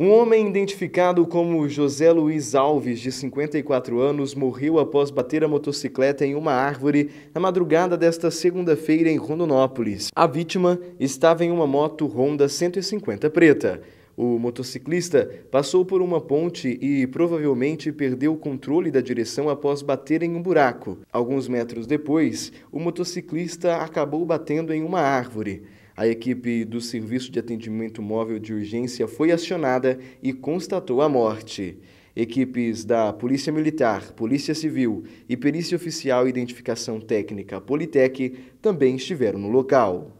Um homem identificado como José Luiz Alves, de 54 anos, morreu após bater a motocicleta em uma árvore na madrugada desta segunda-feira em Rondonópolis. A vítima estava em uma moto Honda 150 preta. O motociclista passou por uma ponte e provavelmente perdeu o controle da direção após bater em um buraco. Alguns metros depois, o motociclista acabou batendo em uma árvore. A equipe do Serviço de Atendimento Móvel de Urgência foi acionada e constatou a morte. Equipes da Polícia Militar, Polícia Civil e Perícia Oficial e Identificação Técnica Politec também estiveram no local.